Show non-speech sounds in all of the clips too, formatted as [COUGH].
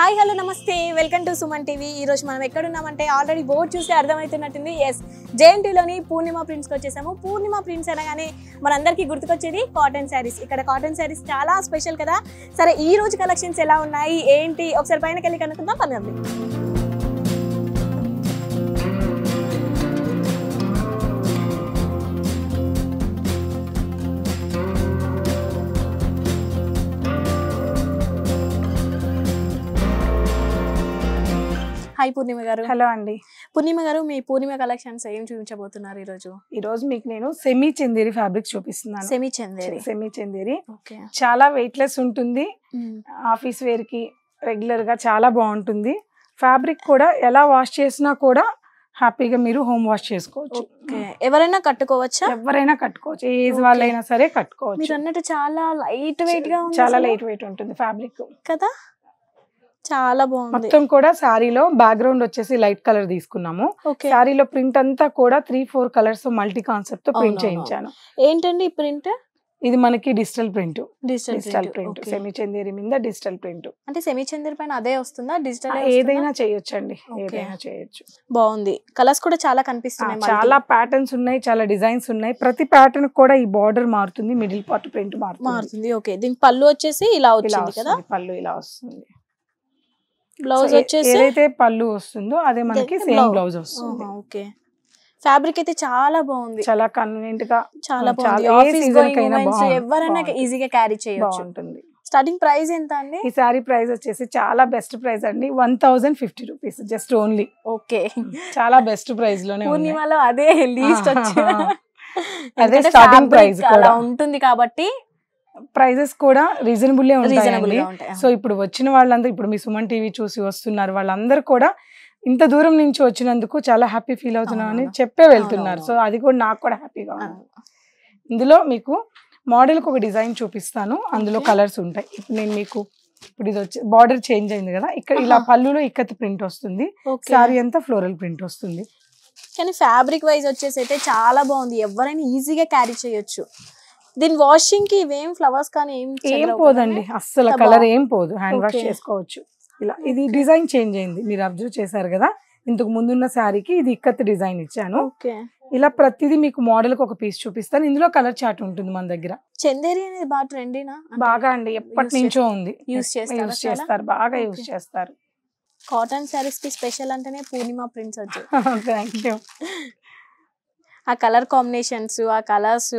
hi hello నమస్తే welcome to Suman TV ఈ రోజు మనం ఎక్కడున్నామంటే ఆల్రెడీ బోర్డు చూస్తే అర్థమవుతున్నట్టుంది ఎస్ జేఎన్టీలోని పూర్ణిమ ప్రింట్స్కి వచ్చేసాము పూర్ణిమ ప్రింట్స్ అనగానే మనందరికీ గుర్తుకొచ్చేది కాటన్ శారీస్ ఇక్కడ కాటన్ శారీస్ చాలా స్పెషల్ కదా సరే ఈ రోజు కలెక్షన్స్ ఎలా ఉన్నాయి ఏంటి ఒకసారి పైనకెళ్ళి కనుక్కుందాం పని హాయ్ పూర్ణిమ గారు హలో అండి పూర్ణిమ గారు మీ పూర్ణిమ కలెక్షన్స్ ఏం చూపించబోతున్నారు ఈ రోజు ఈ రోజు మీకు నేను సెమీ చందేరి ఫ్యాబ్రిక్ చూపిస్తున్నాను సెమీ చందేరి సెమీ చందేరి చాలా వెయిట్ లెస్ ఉంటుంది ఆఫీస్ వేర్ కి రెగ్యులర్ గా చాలా బాగుంటుంది ఫ్యాబ్రిక్ కూడా ఎలా వాష్ చేసినా కూడా హ్యాపీగా మీరు హోమ్ వాష్ చేసుకోవచ్చు ఎవరైనా కట్టుకోవచ్చా ఎవరైనా కట్టుకోవచ్చు ఏజ్ వాళ్ళైనా సరే కట్టుకోవచ్చు అన్నట్టు చాలా లైట్ వెయిట్ గా చాలా లైట్ వెయిట్ ఉంటుంది ఫ్యాబ్రిక్ కదా చాలా బాగుంది మొత్తం కూడా శారీలో బ్యాక్గ్రౌండ్ వచ్చేసి లైట్ కలర్ తీసుకున్నాము శారీలో ప్రింట్ అంతా కూడా three four colours multi concept తో ప్రింట్ చేయించాను ఏంటండి ఈ ప్రింట్ ఇది మనకి digital print digital print semi Chanderi మీద డిజిటల్ ప్రింట్ అంటే సెమీ చందేరి పైన అదే వస్తుందా డిజిటల్ ఏదైనా చేయొచ్చు అండి ఏదైనా చేయొచ్చు బాగుంది కలర్స్ కూడా చాలా కనిపిస్తున్నాయి చాలా ప్యాటర్న్స్ ఉన్నాయి చాలా డిజైన్స్ ఉన్నాయి ప్రతి ప్యాటర్న్ కూడా ఈ బార్డర్ మారుతుంది మిడిల్ పార్ట్ ప్రింట్ మారుతుంది మారుతుంది ఓకే దీని పళ్ళు వచ్చేసి ఇలా వచ్చింది కదా పళ్ళు ఇలా వస్తుంది బ్లౌజ్ వచ్చేసి ఏదైతే పళ్ళు వస్తుందో అదే మనకి సేమ్ బ్లౌజ్ వస్తుంది ఓకే ఫ్యాబ్రిక్ అయితే చాలా బాగుంది చాలా కన్వీనియంట్ గా చాలా బాగుంది ఎవరైనా ఈజీగా క్యారీ చేయవచ్చు ఉంటుంది స్టార్టింగ్ ప్రైస్ ఎంత అండి ఈ సారీ ప్రైస్ వచ్చేసి చాలా బెస్ట్ ప్రైస్ అండి one thousand fifty rupees just only okay చాలా బెస్ట్ ప్రైస్ లోనే పూర్ణిమలో అదే లీస్ట్ [LAUGHS] అదే స్టార్టింగ్ ప్రైస్ అలా ఉంటుంది కాబట్టి ప్రైజెస్ కూడా రీజనబుల్లే ఉంటాయి సో ఇప్పుడు వచ్చిన వాళ్ళందరూ ఇప్పుడు మీ సుమన్ టీవీ చూసి వస్తున్నారు వాళ్ళందరూ కూడా ఇంత దూరం నుంచి వచ్చినందుకు చాలా హ్యాపీ ఫీల్ అవుతున్నాం అని చెప్పే వెళ్తున్నారు సో అది కూడా నాకు కూడా హ్యాపీగా ఉంది ఇందులో మీకు మోడల్కి ఒక డిజైన్ చూపిస్తాను అందులో కలర్స్ ఉంటాయి ఇప్పుడు నేను మీకు ఇప్పుడు ఇది వచ్చి బార్డర్ చేంజ్ అయింది కదా ఇక్కడ ఇలా పళ్ళులో ఇక్కత్ ప్రింట్ వస్తుంది సారీ అంతా ఫ్లోరల్ ప్రింట్ వస్తుంది కానీ ఫ్యాబ్రిక్ వైజ్ వచ్చేసి అయితే చాలా బాగుంది ఎవరైనా ఈజీగా క్యారీ చేయొచ్చు దీని వాషింగ్ కి ఇవేం ఫ్లవర్స్ కానీ ఏం ఏం పోదండి అస్సలు కలర్ ఏం పోదు హ్యాండ్ వాష్ చేసుకోవచ్చు ఇలా ఇది డిజైన్ చేంజ్ అయింది మీరు అబ్జర్వ్ చేశారు కదా ఇంతకు ముందున్న శారీకి ఇది ఇక్కత్ డిజైన్ ఇచ్చాను ఇలా ప్రతిదీ మీకు మోడల్ కి ఒక పీస్ చూపిస్తాను ఇందులో కలర్ చాట్ ఉంటుంది మన దగ్గర చందేరి అనేది బాగా ట్రెండీనా బాగా అండి ఎప్పటి నుంచో ఉంది యూస్ చేస్తారు బాగా యూస్ చేస్తారు కాటన్ శారీస్ కి స్పెషల్ అంటేనే పూర్ణిమ ప్రింట్స్ వచ్చాయి థ్యాంక్ యూ ఆ కలర్ కాంబినేషన్స్ ఆ కలర్స్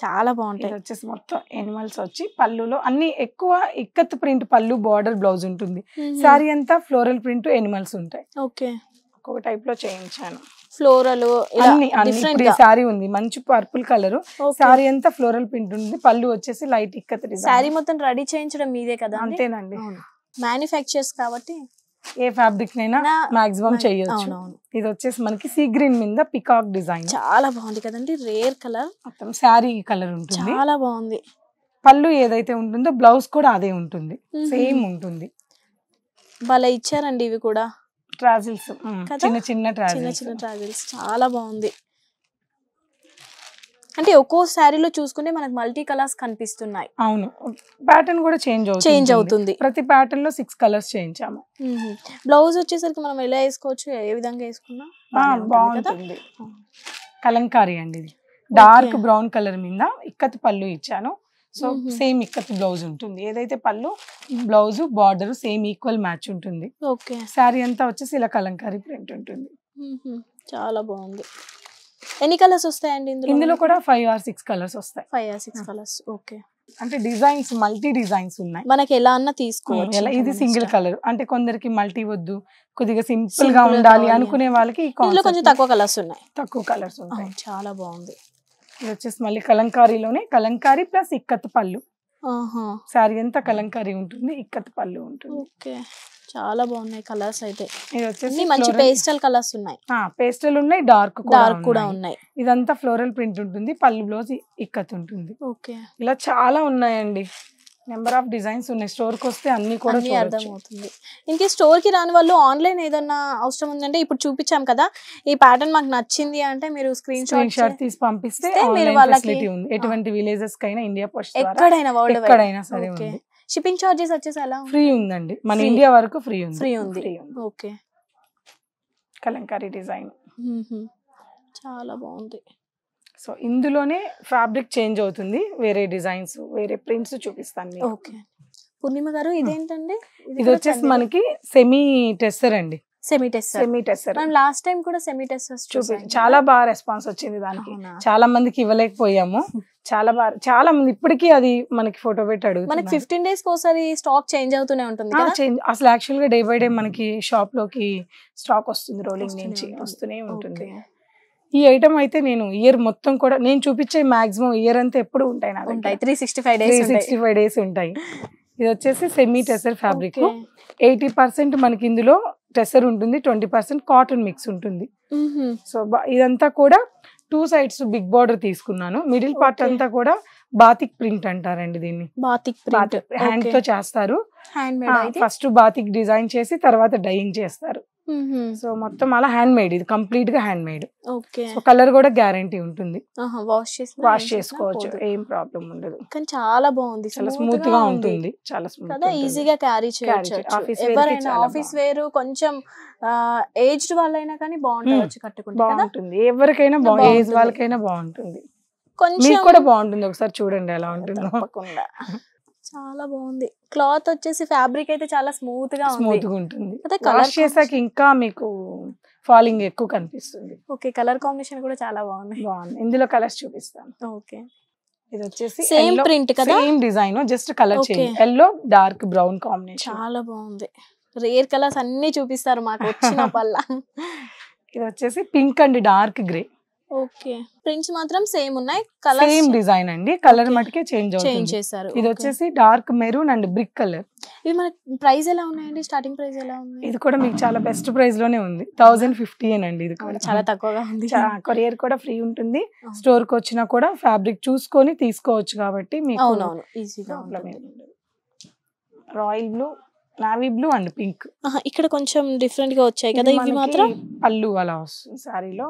చాలా బాగుంటాయి వచ్చేసి మొత్తం ఎనిమల్స్ వచ్చి పళ్ళులో అన్ని ఎక్కువ ikat print pallu border blouse ఉంటుంది సారీ అంతా ఫ్లోరల్ ప్రింట్ ఎనిమల్స్ ఉంటాయి ఓకే ఒక్కొక్క టైప్ లో చేయించాను ఫ్లోరల్ అన్ని అన్ని సారీ ఉంది మంచి పర్పుల్ కలర్ సారీ అంతా ఫ్లోరల్ ప్రింట్ ఉంది పళ్ళు వచ్చేసి లైట్ ఇక్కత్ సారీ మొత్తం రెడీ చేయించడం మీదే కదా అంతేనండి మ్యానుఫ్యాక్చర్స్ కాబట్టి ఏ ఫ్యాబ్రిక్ నైనా మాక్సిమం చేయొచ్చు ఇది వచ్చేసి మనకి సీ గ్రీన్ మీద పికాక్ డిజైన్ చాలా బాగుంది కదండి రేర్ కలర్ మొత్తం శారీ కలర్ ఉంటుంది చాలా బాగుంది పళ్ళు ఏదైతే ఉంటుందో బ్లౌజ్ కూడా అదే ఉంటుంది సేమ్ ఉంటుంది వాళ్ళ ఇచ్చారండి ఇవి కూడా ట్రాజిల్స్ చిన్న చిన్న ట్రాజిల్స్ చిన్న చిన్న ట్రాజిల్స్ చాలా బాగుంది అంటే ఒక్కో శారీలో చూసుకుంటే మనకు మల్టీ కలర్స్ కనిపిస్తున్నాయి అవును ప్యాటర్న్ కూడా చేంజ్ అవుతుంది చేంజ్ అవుతుంది ప్రతి ప్యాటర్న్ లో సిక్స్ కలర్స్ చేయించాము బ్లౌజ్ వచ్చేసరికి మనం ఎలా వేసుకోవచ్చు ఏ విధంగా వేసుకున్నా బాగుంటుంది కలంకారీ అండి ఇది డార్క్ బ్రౌన్ కలర్ మీద ఇక్కత్ పళ్ళు ఇచ్చాను సో సేమ్ ఇక్కత్ బ్లౌజ్ ఉంటుంది ఏదైతే pallu blouse border same equal match ఉంటుంది ఓకే శారీ అంతా వచ్చేసి ఇలా కలంకారీ ప్రింట్ ఉంటుంది చాలా బాగుంది ఎన్ని కలర్స్ వస్తాయండి ఇందులో కూడా ఫైవ్ ఆర్ సిక్స్ కలర్స్ వస్తాయి five or six colours okay అంటే డిజైన్స్ మల్టీ డిజైన్స్ ఉన్నాయి మనకి ఎలా అన్నా తీసుకోవచ్చు ఇది సింగిల్ కలర్ అంటే కొందరికి మల్టీ వద్దు కొద్దిగా సింపుల్ గా ఉండాలి అనుకునే వాళ్ళకి ఇందులో కొంచెం తక్కువ కలర్స్ ఉన్నాయి తక్కువ కలర్స్ ఉన్నాయి చాలా బాగుంది ఇది వచ్చేసి మళ్ళీ కలంకారీలోనే కలంకారీ ప్లస్ ఇక్కత్ పళ్ళు సారీ అంతా కలంకారీ ఉంటుంది ఇక్కత్ పళ్ళు ఉంటుంది ఓకే చాలా బాగున్నాయి కలర్స్ అయితే మంచి పేస్టల్ కలర్స్ ఉన్నాయి పేస్టల్ ఉన్నాయి డార్క్ డార్క్ కూడా ఉన్నాయి ఇదంతా ఫ్లోరల్ ప్రింట్ ఉంటుంది పళ్ళు బ్లౌజ్ ఇక్కత్ ఉంటుంది ఓకే ఇలా చాలా ఉన్నాయండి నెంబర్ ఆఫ్ డిజైన్స్ ఉన్నాయి స్టోర్ కి వస్తే అన్ని కూడా అర్థమవుతుంది ఇంకే స్టోర్ కి రాని వాళ్ళు ఆన్లైన్ ఏదన్నా అవసరం ఉందంటే ఇప్పుడు చూపించాం కదా ఈ ప్యాటర్న్ మాకు నచ్చింది అంటే మీరు స్క్రీన్ షాట్ తీసి పంపిస్తే మీరు వాళ్ళకి ఎటువంటి విలేజెస్ కైనా ఇండియా పోస్ట్ ఎక్కడైనా వరల్డ్ ఎక్కడైనా సరే షిప్పింగ్ చార్జెస్ వచ్చేసి ఎలా ఫ్రీ ఉందండి మన ఇండియా వరకు ఫ్రీ ఉంది ఫ్రీ ఉంది ఓకే కలంకారీ డిజైన్ చాలా బాగుంది సో ఇందులోనే ఫ్యాబ్రిక్ చేంజ్ అవుతుంది వేరే డిజైన్స్ వేరే ప్రింట్స్ చూపిస్తాను ఓకే పూర్ణిమ గారు ఇదేంటండి ఇది వచ్చేసి మనకి సెమీ టెస్టర్ అండి సెమీ టెస్టర్ మనం లాస్ట్ టైం కూడా సెమీ చూపి చాలా బాగా రెస్పాన్స్ వచ్చింది దానికి చాలా మందికి ఇవ్వలేకపోయాము చాలా బాగా చాలా మంది ఇప్పటికీ అది మనకి ఫోటో పెట్టాడు మనకి ఫిఫ్టీన్ డేస్ ఒకసారి స్టాక్ చేంజ్ అవుతూనే ఉంటుంది అసలు యాక్చువల్ గా డే బై డే మనకి షాప్ లోకి స్టాక్ వస్తుంది రోలింగ్ నుంచి వస్తూనే ఉంటుంది ఈ ఐటమ్ అయితే నేను ఇయర్ మొత్తం కూడా నేను చూపించే మాక్సిమం ఇయర్ అంతా ఎప్పుడు ఉంటాయి నాకు three sixty five days sixty five days ఉంటాయి ఇది వచ్చేసి semi tussar fabric eighty percent మనకి ఇందులో టెసర్ ఉంటుంది ట్వంటీ పర్సెంట్ కాటన్ మిక్స్ ఉంటుంది సో ఇదంతా కూడా టూ సైడ్స్ బిగ్ బార్డర్ తీసుకున్నాను మిడిల్ పార్ట్ అంతా కూడా బాతిక్ ప్రింట్ అంటారండి దీన్ని బాతిక్ హ్యాండ్ తో చేస్తారు ఫస్ట్ బాతిక్ డిజైన్ చేసి తర్వాత డైయింగ్ చేస్తారు సో మొత్తం అలా హ్యాండ్ మేడ్ ఇది కంప్లీట్ గా హ్యాండ్ మేడ్ సో కలర్ కూడా గ్యారంటీ ఉంటుంది వాష్ చేసి వాష్ చేసుకోవచ్చు ఏం ప్రాబ్లం ఉండదు కానీ చాలా బాగుంది చాలా స్మూత్ గా ఉంటుంది చాలా స్మూత్ ఈజీగా క్యారీ చేయొచ్చు ఆఫీస్ వేర్ కొంచెం ఏజ్డ్ వాళ్ళైనా కానీ బాగుంటుంది కట్టుకుంటే బాగుంటుంది ఎవరికైనా బాగుంది ఏజ్ వాళ్ళకైనా బాగుంటుంది కొంచెం కూడా బాగుంటుంది ఒకసారి చూడండి ఎలా ఉంటుంది తప్పకుండా చాలా బాగుంది క్లాత్ వచ్చేసి ఫ్యాబ్రిక్ అయితే చాలా స్మూత్ గా స్మూత్ గా ఉంటుంది కలర్ చేసాక ఇంకా మీకు ఫాలింగ్ ఎక్కువ కనిపిస్తుంది ఓకే కలర్ కాంబినేషన్ కూడా చాలా బాగుంది బాగుంది ఇందులో కలర్స్ చూపిస్తాను ఓకే ఇది వచ్చేసి సేమ్ ప్రింట్ కదా same design just colour change yellow dark brown combination చాలా బాగుంది రేర్ కలర్స్ అన్ని చూపిస్తారు మాకు వచ్చిన [LAUGHS] పల్ల ఇది వచ్చేసి pink and dark grey okay prints మాత్రం సేమ్ ఉన్నాయి కలర్ సేమ్ డిజైన్ అండి కలర్ మటుకే చేంజ్ చేంజ్ చేశారు ఇది వచ్చేసి dark maroon and brick colour ఇది మన ప్రైస్ ఎలా ఉన్నాయండి స్టార్టింగ్ ప్రైస్ ఎలా ఉంది ఇది కూడా మీకు చాలా బెస్ట్ ప్రైస్ లోనే ఉంది థౌసండ్ ఫిఫ్టీ అండి ఇది కూడా చాలా తక్కువగా ఉంది కొరియర్ కూడా ఫ్రీ ఉంటుంది స్టోర్ కి వచ్చినా కూడా ఫ్యాబ్రిక్ చూసుకొని తీసుకోవచ్చు కాబట్టి మీకు అవునవును ఈజీగా royal blue navy blue and pink ఇక్కడ కొంచెం డిఫరెంట్ గా వచ్చాయి కదా ఇవి మాత్రం పళ్ళు అలా వస్తుంది సారీలో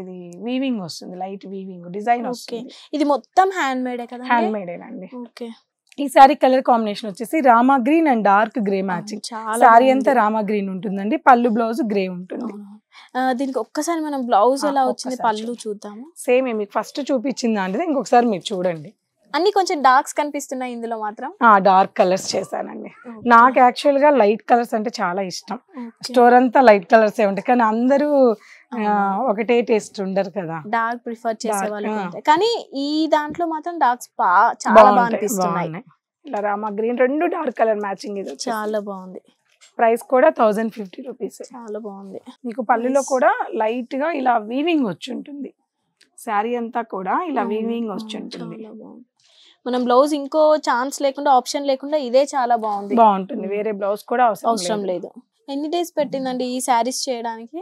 ఇది వీవింగ్ వస్తుంది లైట్ వీవింగ్ డిజైన్ వస్తుంది ఇది మొత్తం హ్యాండ్ మేడే కదా హ్యాండ్ అండి ఓకే ఈ సారీ కలర్ కాంబినేషన్ వచ్చేసి Rama green and dark grey matching sari అంతా రామా గ్రీన్ ఉంటుందండి పళ్ళు బ్లౌజ్ గ్రే ఉంటుంది దీనికి ఒక్కసారి మనం బ్లౌజ్ ఎలా వచ్చింది పళ్ళు చూద్దాము సేమ్ మీకు ఫస్ట్ చూపించిందా అంటే ఇంకొకసారి మీరు చూడండి అన్ని కొంచెం డార్క్స్ కనిపిస్తున్నాయి ఇందులో మాత్రం ఆ డార్క్ కలర్స్ చేశానండి నాకు యాక్చువల్ గా లైట్ కలర్స్ అంటే చాలా ఇష్టం స్టోర్ అంతా లైట్ కలర్స్ ఏ ఉంటాయి కానీ అందరూ ఒకటే టేస్ట్ ఉండరు కదా డార్క్ ప్రిఫర్ చేసేవాళ్ళు కానీ ఈ దాంట్లో మాత్రం డార్క్స్ చాలా బాగా అనిపిస్తున్నాయి గ్రీన్ రెండు డార్క్ కలర్ మ్యాచింగ్ ఇది చాలా బాగుంది ప్రైస్ కూడా థౌజండ్ ఫిఫ్టీ రూపీస్ చాలా బాగుంది మీకు పల్లెలో కూడా లైట్ గా ఇలా వీవింగ్ వచ్చి ఉంటుంది శారీ అంతా కూడా ఇలా వీవింగ్ వచ్చి ఉంటుంది మనం బ్లౌజ్ ఇంకో ఛాన్స్ లేకుండా ఆప్షన్ లేకుండా ఇదే చాలా బాగుంది బాగుంటుంది వేరే బ్లౌజ్ కూడా అవసరం లేదు ఎన్ని డేస్ పెట్టిందండి ఈ శారీస్ చేయడానికి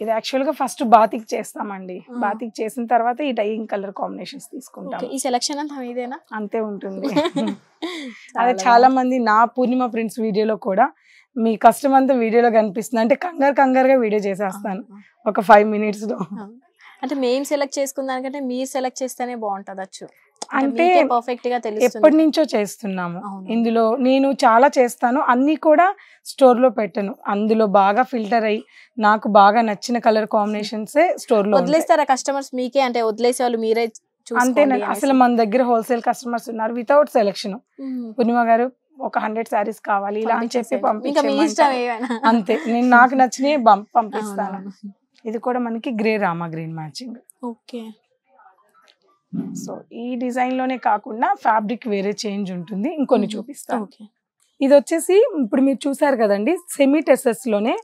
ఇది యాక్చువల్ గా ఫస్ట్ బాతిక్ చేస్తామండి బాతిక్ చేసిన తర్వాత ఈ డైయింగ్ కలర్ కాంబినేషన్స్ తీసుకుంటాం ఈ సెలక్షన్ అంతా ఇదేనా అంతే ఉంటుంది [LAUGHS] అదే చాలా మంది నా పూర్ణిమ ప్రింట్స్ వీడియోలో కూడా మీ కష్టం అంతా వీడియోలో కనిపిస్తుంది అంటే కంగారు కంగారుగా వీడియో చేసేస్తాను ఒక ఫైవ్ మినిట్స్ లో అంటే మేము సెలెక్ట్ చేసుకున్న దానికంటే మీరు సెలెక్ట్ చేస్తేనే బాగుంటుంది అచ్చు అంటే పర్ఫెక్ట్ గా ఎప్పటి నుంచో చేస్తున్నాము ఇందులో నేను చాలా చేస్తాను అన్ని కూడా స్టోర్ లో పెట్టను అందులో బాగా ఫిల్టర్ అయ్యి నాకు బాగా నచ్చిన కలర్ కాంబినేషన్స్ స్టోర్ లో వదిలేస్తారా కస్టమర్స్ మీకే అంటే వదిలేసే వాళ్ళు మీరే అంతే అసలు మన దగ్గర హోల్సేల్ కస్టమర్స్ ఉన్నారు వితౌట్ సెలెక్షన్ పూర్ణిమ గారు ఒక హండ్రెడ్ శారీస్ కావాలి ఇలా అని చెప్పి అంతే నేను నాకు నచ్చినవి పంపిస్తాను ఇది కూడా మనకి grey Rama green matching okay so ఈ డిజైన్ లోనే కాకుండా ఫ్యాబ్రిక్ వేరే చేంజ్ ఉంటుంది ఇంకొన్ని చూపిస్తా ఓకే ఇది వచ్చేసి ఇప్పుడు మీరు చూసారు కదండి సెమీ టెసెస్ లోనే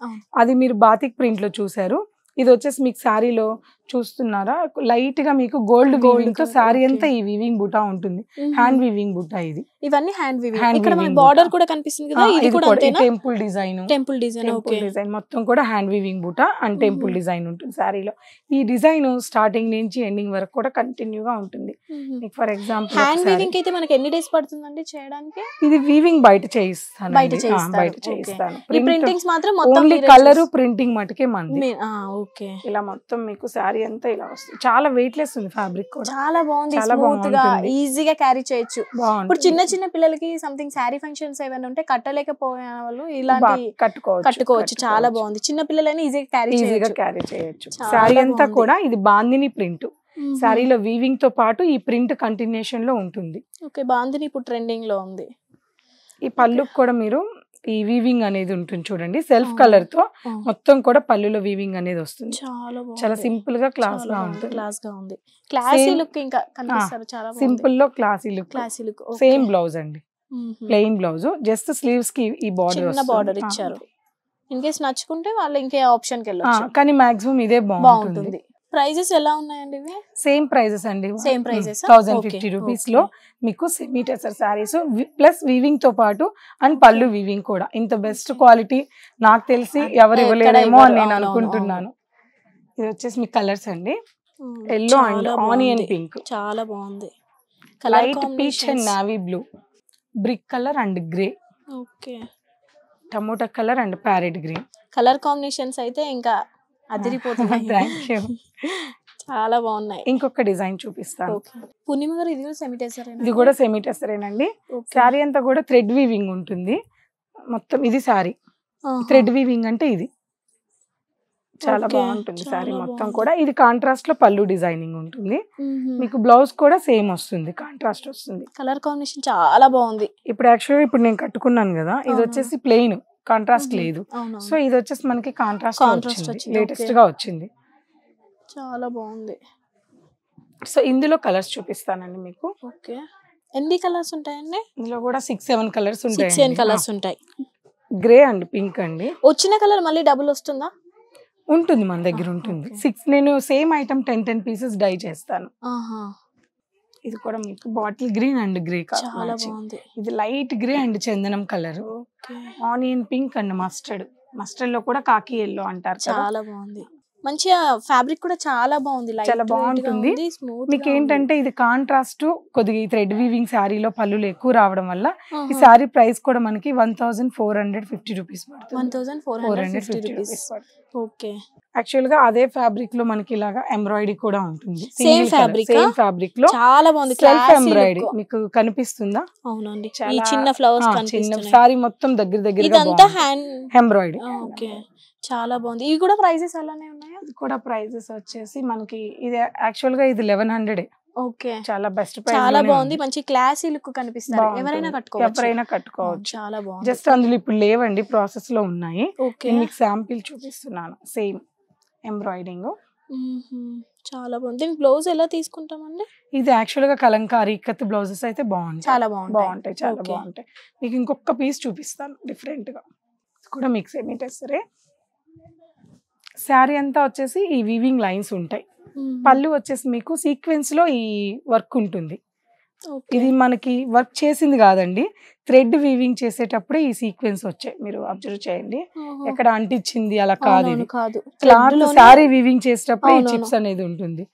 అది మీరు బాతిక్ ప్రింట్ లో చూసారు ఇది వచ్చేసి మీకు శారీలో చూస్తున్నారా లైట్ గా మీకు గోల్డ్ గోల్డ్ తో సారీ అంతా ఈ వీవింగ్ బుటా ఉంటుంది హ్యాండ్ వీవింగ్ బుటా ఇది ఇవన్నీ హ్యాండ్ వీవింగ్ ఇక్కడ మనకి బార్డర్ కూడా కనిపిస్తుంది కదా ఇది కూడా temple design temple design design మొత్తం కూడా hand weaving buta and temple design ఉంటుంది సారీలో ఈ డిజైన్ స్టార్టింగ్ నుంచి ఎండింగ్ వరకు కూడా కంటిన్యూ గా ఉంటుంది ఫర్ ఎగ్జాంపుల్ హ్యాండ్ వివింగ్ అయితే మనకి ఎన్ని డేస్ పడుతుందండి చేయడానికి ఇది వీవింగ్ బయట చేయిస్తాను బయట బయట చేయిస్తాను ప్రింటింగ్స్ మాత్రం ఓన్లీ కలర్ ప్రింటింగ్ మటుకే మంది ఓకే ఇలా మొత్తం మీకు సారీ శారీ అంతా ఇలా వస్తుంది చాలా వెయిట్ లెస్ ఉంది ఫ్యాబ్రిక్ చాలా బాగుంది గా ఈజీగా క్యారీ చేయొచ్చు ఇప్పుడు చిన్న చిన్న పిల్లలకి సంథింగ్ శారీ ఫంక్షన్స్ ఏమైనా ఉంటే కట్టలేకపోయిన వాళ్ళు ఇలాంటి కట్టుకోవచ్చు కట్టుకోవచ్చు చాలా బాగుంది చిన్న పిల్లలని ఈజీగా క్యారీ ఈజీగా క్యారీ చేయొచ్చు శారీ అంతా కూడా ఇది బాందిని ప్రింట్ శారీలో వీవింగ్ తో పాటు ఈ ప్రింట్ కంటిన్యూషన్ లో ఉంటుంది ఓకే బాందిని ఇప్పుడు ట్రెండింగ్ లో ఉంది ఈ పళ్ళు కూడా మీరు ఈ వీవింగ్ అనేది ఉంటుంది చూడండి సెల్ఫ్ కలర్ తో మొత్తం కూడా పల్లెలో వీవింగ్ అనేది వస్తుంది చాలా చాలా సింపుల్ గా క్లాస్ గా ఉంటుంది క్లాస్ గా ఉంది క్లాసీ లుక్ ఇంకా చాలా సింపుల్ లో classy look classy look same blouse అండి ప్లెయిన్ బ్లౌజ్ జస్ట్ స్లీవ్స్ కి ఈ బార్డర్ బార్డర్ ఇచ్చారు ఇన్ కేస్ నచ్చుకుంటే వాళ్ళు ఇంకే ఆప్షన్ కి వెళ్ళారు కానీ మాక్సిమం ఇదే బాగుంటుంది ప్రైజెస్ ఎలా ఉన్నాయండి సేమ్ ప్రైజెస్ అండి same prices thousand fifty rupees లో మీకు semi tussar saris plus weaving తో పాటు అండ్ పళ్ళు వీవింగ్ కూడా ఇంత బెస్ట్ క్వాలిటీ నాకు తెలిసి ఎవరు ఇవ్వలేదేమో అని నేను అనుకుంటున్నాను ఇది వచ్చేసి మీ కలర్స్ అండి ఎల్లో అండ్ ఆనియన్ పింక్ చాలా బాగుంది light peach and navy blue brick colour and grey okay tomato colour and parrot green colour combinations అయితే ఇంకా అదిరిపోతున్నాయి థ్యాంక్ [LAUGHS] యూ చాలా బాగున్నాయి ఇంకొక డిజైన్ చూపిస్తాను పూర్ణిమ గారు ఇది కూడా సెమీటెసర్ ఇది కూడా సెమీటెసరేనండి శారీ అంతా కూడా థ్రెడ్ వీవింగ్ ఉంటుంది మొత్తం ఇది శారీ థ్రెడ్ వీవింగ్ అంటే ఇది చాలా బాగుంటుంది శారీ మొత్తం కూడా ఇది కాంట్రాస్ట్ లో పళ్ళు డిజైనింగ్ ఉంటుంది మీకు బ్లౌజ్ కూడా సేమ్ వస్తుంది కాంట్రాస్ట్ వస్తుంది కలర్ కాంబినేషన్ చాలా బాగుంది ఇప్పుడు యాక్చువల్గా ఇప్పుడు నేను కట్టుకున్నాను కదా ఇది వచ్చేసి ప్లెయిన్ కాంట్రాస్ట్ లేదు సో ఇది వచ్చేసి మనకి కాంట్రాస్ట్ లేటెస్ట్ గా వచ్చింది చాలా బాగుంది సో ఇందులో కలర్స్ చూపిస్తానండి మీకు ఓకే ఎన్ని కలర్స్ ఉంటాయండి ఇందులో కూడా సిక్స్ సెవెన్ కలర్స్ ఉంటాయి సిక్స్ సెవెన్ కలర్స్ ఉంటాయి గ్రే అండి పింక్ అండి వచ్చిన కలర్ మళ్ళీ డబుల్ వస్తుందా ఉంటుంది మన దగ్గర ఉంటుంది సిక్స్ నేను same item ten ten pieces dye చేస్తాను ఇది కూడా మీకు బాటిల్ గ్రీన్ అండ్ గ్రే చాలా ఇది లైట్ గ్రే అండ్ చందనం colour onion pink and mustard mustard లో కూడా కాకి ఎల్లో అంటారు చాలా బాగుంది మంచిగా ఫ్యాబ్రిక్ కూడా చాలా బాగుంది చాలా బాగుంటుంది మీకు ఏంటంటే ఇది కాంట్రాస్ట్ కొద్దిగా ఈ థ్రెడ్ వీవింగ్ శారీలో పళ్ళులు ఎక్కువ రావడం వల్ల ఈ శారీ ప్రైస్ కూడా మనకి one thousand four hundred fifty rupees one thousand four hundred fifty rupees okay actual గా అదే ఫ్యాబ్రిక్ లో మనకి ఇలాగా ఎంబ్రాయిడరీ కూడా ఉంటుంది సేమ్ ఫ్యాబ్రిక్ సేమ్ ఫ్యాబ్రిక్ లో చాలా బాగుంది సెల్ఫ్ ఎంబ్రాయిడరీ మీకు కనిపిస్తుందా అవునండి ఈ చిన్న ఫ్లవర్స్ చిన్న సారీ మొత్తం దగ్గర దగ్గర ఇదంతా హ్యాండ్ ఎంబ్రాయిడరీ ఓకే చాలా బాగుంది ఇవి కూడా ప్రైసెస్ అలానే అది కూడా ప్రైజెస్ వచ్చేసి మనకి ఇది యాక్చువల్ గా ఇది లెవెన్ హండ్రెడ్ ఓకే చాలా బెస్ట్ చాలా బాగుంది మంచి క్లాసీ లుక్ కనిపిస్తుంది ఎవరైనా కట్టుకోవచ్చు ఎవరైనా కట్టుకోవచ్చు చాలా బాగుంది జస్ట్ అందులో ఇప్పుడు లేవండి ప్రాసెస్ లో ఉన్నాయి ఓకే మీకు శాంపిల్ చూపిస్తున్నాను సేమ్ ఎంబ్రాయిడింగ్ చాలా బాగుంది బ్లౌజ్ ఎలా తీసుకుంటామండి ఇది యాక్చువల్ గా కలంకారి కత్తి బ్లౌజెస్ అయితే బాగుంది చాలా బాగుంది బాగుంటాయి చాలా బాగుంటాయి మీకు ఇంకొక పీస్ చూపిస్తాను డిఫరెంట్ గా కూడా మీకు సేమ్ సరే శారీ అంతా వచ్చేసి ఈ వీవింగ్ లైన్స్ ఉంటాయి పళ్ళు వచ్చేసి మీకు సీక్వెన్స్ లో ఈ వర్క్ ఉంటుంది ఇది మనకి వర్క్ చేసింది కాదండి థ్రెడ్ వీవింగ్ చేసేటప్పుడే ఈ సీక్వెన్స్ వచ్చాయి మీరు అబ్జర్వ్ చేయండి ఎక్కడ అంటించింది అలా కాదు కాదు క్లాత్ శారీ వీవింగ్ చేసేటప్పుడు ఈ చిప్స్ అనేది ఉంటుంది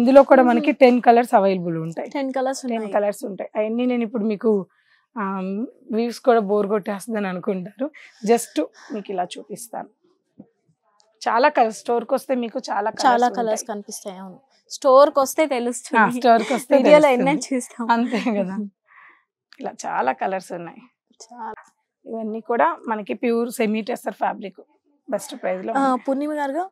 ఇందులో కూడా మనకి టెన్ కలర్స్ అవైలబుల్ ఉంటాయి టెన్ కలర్స్ టెన్ కలర్స్ ఉంటాయి అవన్నీ నేను ఇప్పుడు మీకు వ్యూస్ కూడా బోర్ కొట్టేస్తుందని అనుకుంటారు జస్ట్ మీకు ఇలా చూపిస్తాను చాలా కలర్ కి వస్తే మీకు చాలా చాలా కలర్స్ కనిపిస్తాయి అవును కి వస్తే తెలుస్తుంది కి వస్తే ఎన్నో చూస్తాం అంతే కదా ఇలా చాలా కలర్స్ ఉన్నాయి చాలా ఇవన్నీ కూడా మనకి pure semi tussar fabric best price లో పూర్ణిమ గారు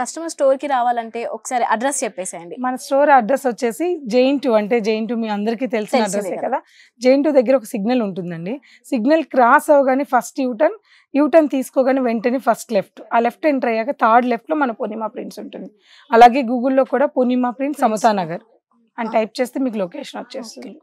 కస్టమర్ స్టోర్ కి రావాలంటే ఒకసారి అడ్రస్ చెప్పేసేయండి మన స్టోర్ అడ్రస్ వచ్చేసి జైన్ టూ అంటే జైన్ టూ మీ అందరికీ తెలిసిన అడ్రస్ కదా జైన్ టూ దగ్గర ఒక సిగ్నల్ ఉంటుందండి సిగ్నల్ క్రాస్ అవగానే ఫస్ట్ యూటర్న్ యూటర్న్ తీసుకోగానే వెంటనే ఫస్ట్ లెఫ్ట్ ఆ లెఫ్ట్ ఎంటర్ అయ్యాక థర్డ్ లెఫ్ట్లో మన పూర్ణిమా ప్రింట్స్ ఉంటుంది అలాగే గూగుల్లో కూడా పూర్ణిమా ప్రింట్ సమతానగర్ అని టైప్ చేస్తే మీకు లొకేషన్ వచ్చేస్తుంది